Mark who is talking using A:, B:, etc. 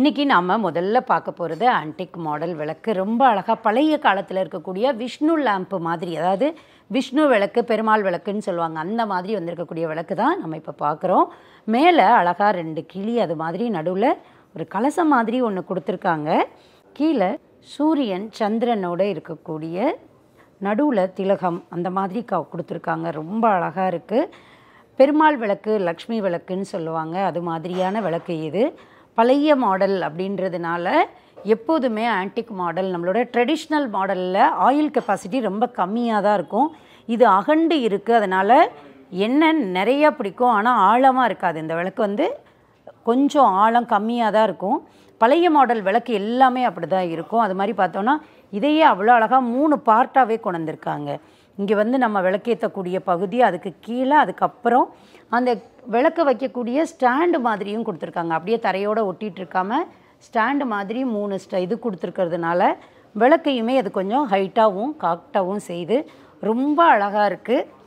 A: இன்றைக்கி நாம் முதல்ல பார்க்க போகிறது ஆன்டிக் மாடல் விளக்கு ரொம்ப அழகாக பழைய காலத்தில் இருக்கக்கூடிய விஷ்ணு லேம்ப் மாதிரி அதாவது விஷ்ணு விளக்கு பெருமாள் விளக்குன்னு சொல்லுவாங்க அந்த மாதிரி வந்திருக்கக்கூடிய விளக்கு தான் நம்ம இப்போ பார்க்குறோம் மேலே அழகாக ரெண்டு கிளி அது மாதிரி நடுவில் ஒரு கலசம் மாதிரி ஒன்று கொடுத்துருக்காங்க கீழே சூரியன் சந்திரனோட இருக்கக்கூடிய நடுவில் திலகம் அந்த மாதிரி க கொடுத்துருக்காங்க ரொம்ப அழகாக இருக்குது பெருமாள் விளக்கு லக்ஷ்மி விளக்குன்னு சொல்லுவாங்க அது மாதிரியான விளக்கு இது பழைய மாடல் அப்படின்றதுனால எப்போதுமே ஆன்டிக் மாடல் நம்மளோட ட்ரெடிஷ்னல் மாடலில் ஆயில் கெப்பாசிட்டி ரொம்ப கம்மியாக தான் இருக்கும் இது அகண்டு இருக்குது அதனால் எண்ணெய் நிறையா பிடிக்கும் ஆனால் ஆழமாக இருக்காது இந்த விளக்கு வந்து கொஞ்சம் ஆழம் கம்மியாக தான் இருக்கும் பழைய மாடல் விளக்கு எல்லாமே அப்படி தான் இருக்கும் அது மாதிரி பார்த்தோன்னா இதையே அவ்வளோ அழகாக மூணு பார்ட்டாகவே கொண்டிருக்காங்க இங்கே வந்து நம்ம விளக்கேற்றக்கூடிய பகுதி அதுக்கு கீழே அதுக்கப்புறம் அந்த விளக்க வைக்கக்கூடிய ஸ்டாண்டு மாதிரியும் கொடுத்துருக்காங்க அப்படியே தரையோடு ஒட்டிகிட்டு இருக்காமல் ஸ்டாண்டு மாதிரி மூணு ஸ்ட இது கொடுத்துருக்கிறதுனால விளக்கையுமே அது கொஞ்சம் ஹைட்டாகவும் காக்டாகவும் செய்து ரொம்ப அழகாக இருக்குது